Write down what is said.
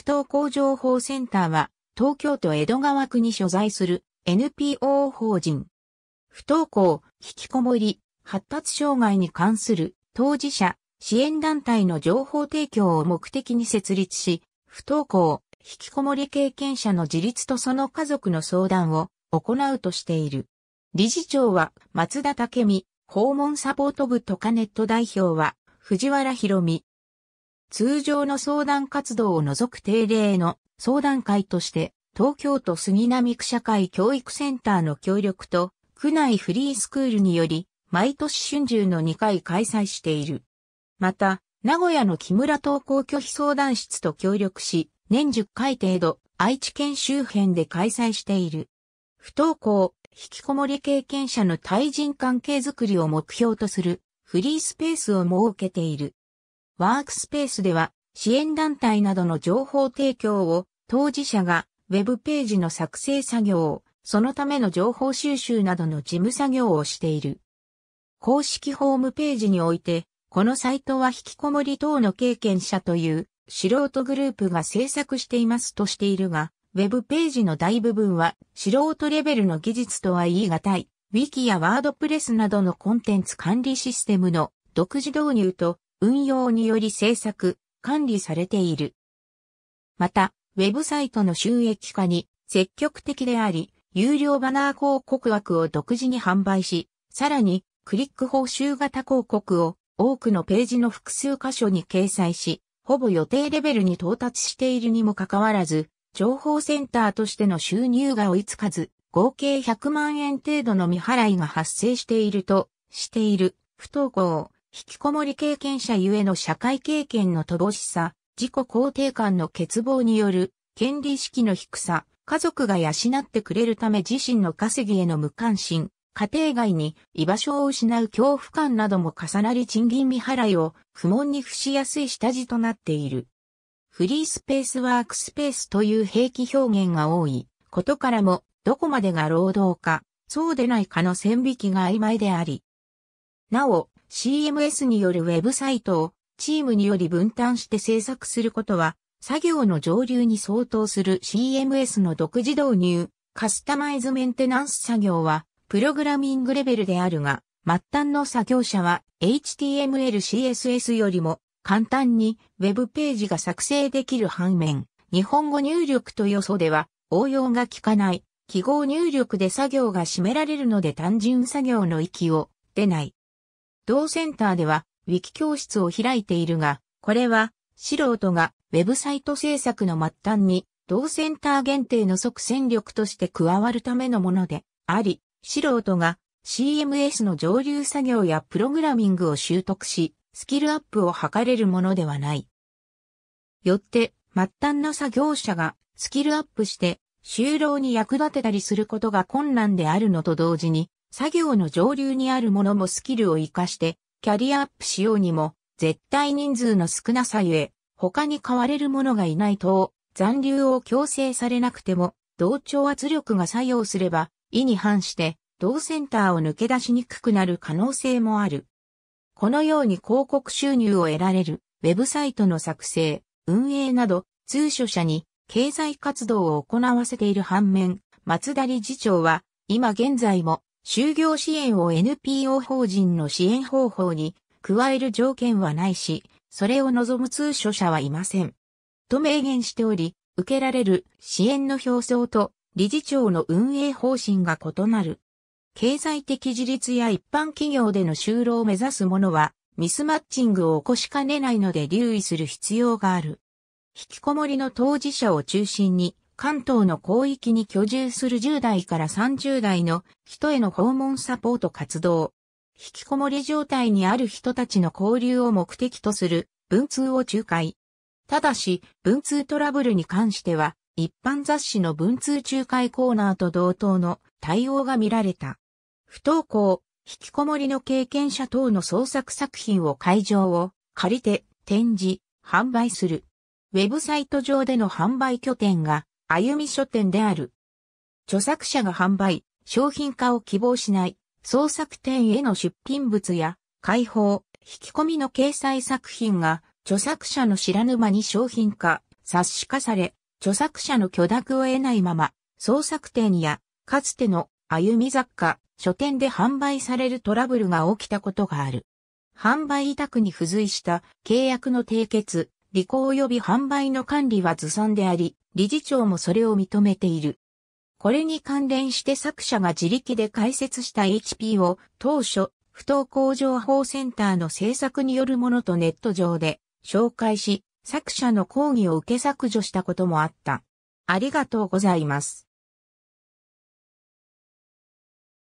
不登校情報センターは、東京都江戸川区に所在する NPO 法人。不登校、引きこもり、発達障害に関する当事者、支援団体の情報提供を目的に設立し、不登校、引きこもり経験者の自立とその家族の相談を行うとしている。理事長は松田武美、訪問サポート部とかネット代表は藤原博美、通常の相談活動を除く定例の相談会として、東京都杉並区社会教育センターの協力と、区内フリースクールにより、毎年春秋の2回開催している。また、名古屋の木村登校拒否相談室と協力し、年10回程度、愛知県周辺で開催している。不登校、引きこもり経験者の対人関係づくりを目標とするフリースペースを設けている。ワークスペースでは支援団体などの情報提供を当事者がウェブページの作成作業、そのための情報収集などの事務作業をしている。公式ホームページにおいて、このサイトは引きこもり等の経験者という素人グループが制作していますとしているが、ウェブページの大部分は素人レベルの技術とは言い難い、ウィキやワードプレスなどのコンテンツ管理システムの独自導入と運用により制作、管理されている。また、ウェブサイトの収益化に積極的であり、有料バナー広告枠を独自に販売し、さらに、クリック報酬型広告を多くのページの複数箇所に掲載し、ほぼ予定レベルに到達しているにもかかわらず、情報センターとしての収入が追いつかず、合計100万円程度の未払いが発生しているとしている不登校、引きこもり経験者ゆえの社会経験の乏しさ、自己肯定感の欠乏による、権利意識の低さ、家族が養ってくれるため自身の稼ぎへの無関心、家庭外に居場所を失う恐怖感なども重なり賃金未払いを不問に付しやすい下地となっている。フリースペースワークスペースという兵器表現が多いことからも、どこまでが労働か、そうでないかの線引きが曖昧であり。なお、CMS によるウェブサイトをチームにより分担して制作することは、作業の上流に相当する CMS の独自導入、カスタマイズメンテナンス作業は、プログラミングレベルであるが、末端の作業者は HTML CSS よりも簡単にウェブページが作成できる反面、日本語入力と予想では応用が効かない記号入力で作業が占められるので単純作業の域を出ない。同センターでは、ウィキ教室を開いているが、これは、素人がウェブサイト制作の末端に、同センター限定の即戦力として加わるためのものであり、素人が CMS の上流作業やプログラミングを習得し、スキルアップを図れるものではない。よって、末端の作業者がスキルアップして、就労に役立てたりすることが困難であるのと同時に、作業の上流にあるものもスキルを活かして、キャリアアップしようにも、絶対人数の少なさゆえ、他に変われる者がいないと、残留を強制されなくても、同調圧力が作用すれば、意に反して、同センターを抜け出しにくくなる可能性もある。このように広告収入を得られる、ウェブサイトの作成、運営など、通所者に経済活動を行わせている反面、松田理事長は、今現在も就業支援を NPO 法人の支援方法に加える条件はないし、それを望む通所者はいません。と明言しており、受けられる支援の表層と理事長の運営方針が異なる。経済的自立や一般企業での就労を目指す者は、ミスマッチングを起こしかねないので留意する必要がある。引きこもりの当事者を中心に、関東の広域に居住する10代から30代の人への訪問サポート活動。引きこもり状態にある人たちの交流を目的とする文通を仲介。ただし、文通トラブルに関しては、一般雑誌の文通仲介コーナーと同等の対応が見られた。不登校、引きこもりの経験者等の創作作品を会場を借りて展示、販売する。ウェブサイト上での販売拠点が歩み書店である。著作者が販売、商品化を希望しない、創作店への出品物や、解放、引き込みの掲載作品が、著作者の知らぬ間に商品化、冊子化され、著作者の許諾を得ないまま、創作店や、かつての歩み雑貨、書店で販売されるトラブルが起きたことがある。販売委託に付随した契約の締結、履行及び販売の管理はずさんであり、理事長もそれを認めている。これに関連して作者が自力で開設した HP を当初、不登校情報センターの制作によるものとネット上で紹介し、作者の講義を受け削除したこともあった。ありがとうございます。